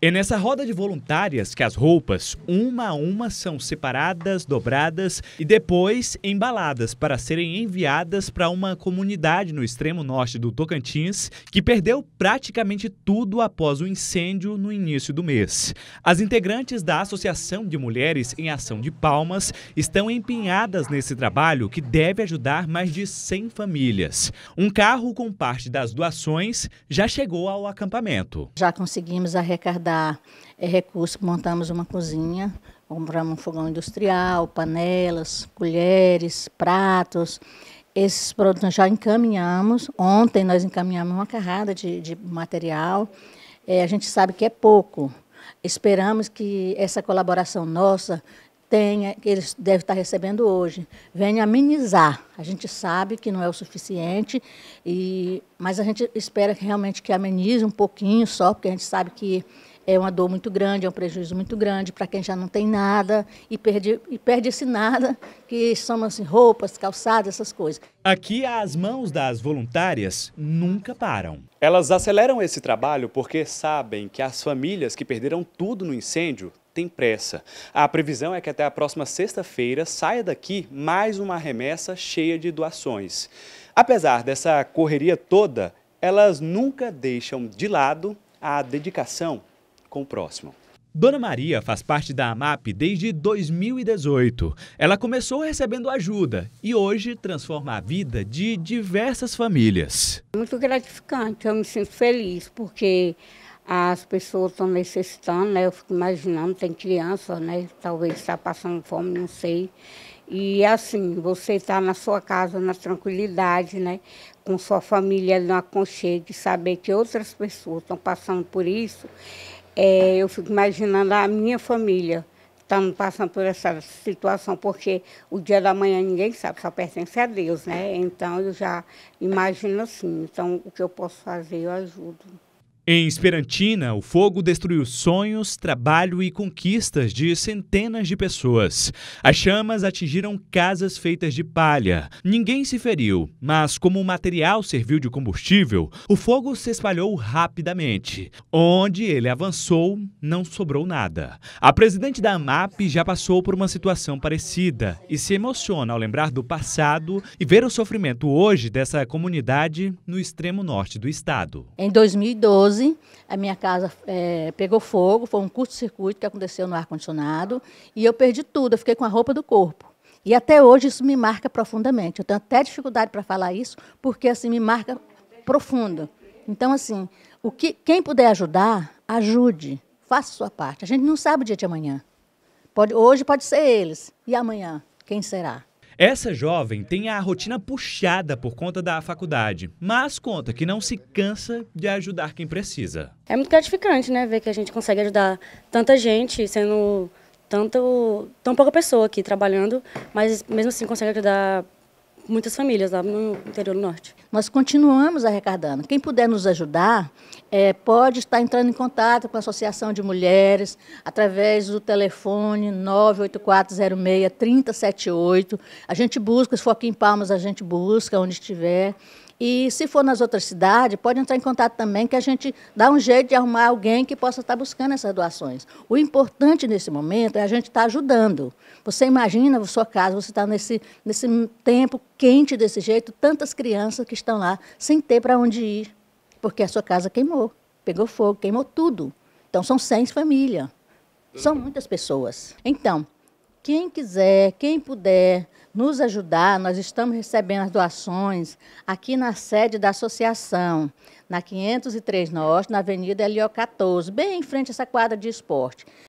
É nessa roda de voluntárias que as roupas, uma a uma, são separadas, dobradas e depois embaladas para serem enviadas para uma comunidade no extremo norte do Tocantins que perdeu praticamente tudo após o incêndio no início do mês. As integrantes da Associação de Mulheres em Ação de Palmas estão empenhadas nesse trabalho que deve ajudar mais de 100 famílias. Um carro com parte das doações já chegou ao acampamento. Já conseguimos arrecadar arrecadar é, eh, recursos, montamos uma cozinha, compramos um fogão industrial, panelas, colheres, pratos. Esses produtos nós já encaminhamos. Ontem nós encaminhamos uma carrada de, de material. É, a gente sabe que é pouco. Esperamos que essa colaboração nossa tenha, que eles devem estar recebendo hoje, venha amenizar. A gente sabe que não é o suficiente, e, mas a gente espera que realmente que amenize um pouquinho só, porque a gente sabe que é uma dor muito grande, é um prejuízo muito grande para quem já não tem nada e perde, e perde esse nada, que são assim, roupas, calçados, essas coisas. Aqui, as mãos das voluntárias nunca param. Elas aceleram esse trabalho porque sabem que as famílias que perderam tudo no incêndio têm pressa. A previsão é que até a próxima sexta-feira saia daqui mais uma remessa cheia de doações. Apesar dessa correria toda, elas nunca deixam de lado a dedicação com o próximo. Dona Maria faz parte da AMAP desde 2018. Ela começou recebendo ajuda e hoje transforma a vida de diversas famílias. Muito gratificante, eu me sinto feliz porque as pessoas estão necessitando, né? Eu fico imaginando, tem criança, né? Talvez está passando fome, não sei. E assim, você está na sua casa, na tranquilidade, né? Com sua família no aconchego, saber que outras pessoas estão passando por isso é, eu fico imaginando a minha família tá estando passando por essa situação, porque o dia da manhã ninguém sabe, só pertence a Deus, né? Então eu já imagino assim. Então o que eu posso fazer, eu ajudo. Em Esperantina, o fogo destruiu sonhos, trabalho e conquistas de centenas de pessoas. As chamas atingiram casas feitas de palha. Ninguém se feriu, mas como o material serviu de combustível, o fogo se espalhou rapidamente. Onde ele avançou, não sobrou nada. A presidente da AMAP já passou por uma situação parecida e se emociona ao lembrar do passado e ver o sofrimento hoje dessa comunidade no extremo norte do estado. Em 2012, 2012, a minha casa é, pegou fogo, foi um curto-circuito que aconteceu no ar-condicionado, e eu perdi tudo, eu fiquei com a roupa do corpo. E até hoje isso me marca profundamente. Eu tenho até dificuldade para falar isso, porque assim me marca profundo. Então, assim, o que, quem puder ajudar, ajude, faça sua parte. A gente não sabe o dia de amanhã. Pode, hoje pode ser eles, e amanhã, quem será? Essa jovem tem a rotina puxada por conta da faculdade, mas conta que não se cansa de ajudar quem precisa. É muito gratificante, né, ver que a gente consegue ajudar tanta gente sendo tanto tão pouca pessoa aqui trabalhando, mas mesmo assim consegue ajudar muitas famílias lá no interior do norte. Nós continuamos arrecadando. Quem puder nos ajudar é, pode estar entrando em contato com a Associação de Mulheres através do telefone 98406 3078. A gente busca, se for aqui em Palmas, a gente busca onde estiver. E se for nas outras cidades, pode entrar em contato também, que a gente dá um jeito de arrumar alguém que possa estar buscando essas doações. O importante nesse momento é a gente estar ajudando. Você imagina a sua casa, você está nesse, nesse tempo quente desse jeito, tantas crianças que estão lá sem ter para onde ir, porque a sua casa queimou, pegou fogo, queimou tudo. Então são 100 famílias, são uhum. muitas pessoas. Então, quem quiser, quem puder nos ajudar, nós estamos recebendo as doações aqui na sede da associação, na 503 Norte, na Avenida Helio 14, bem em frente a essa quadra de esporte.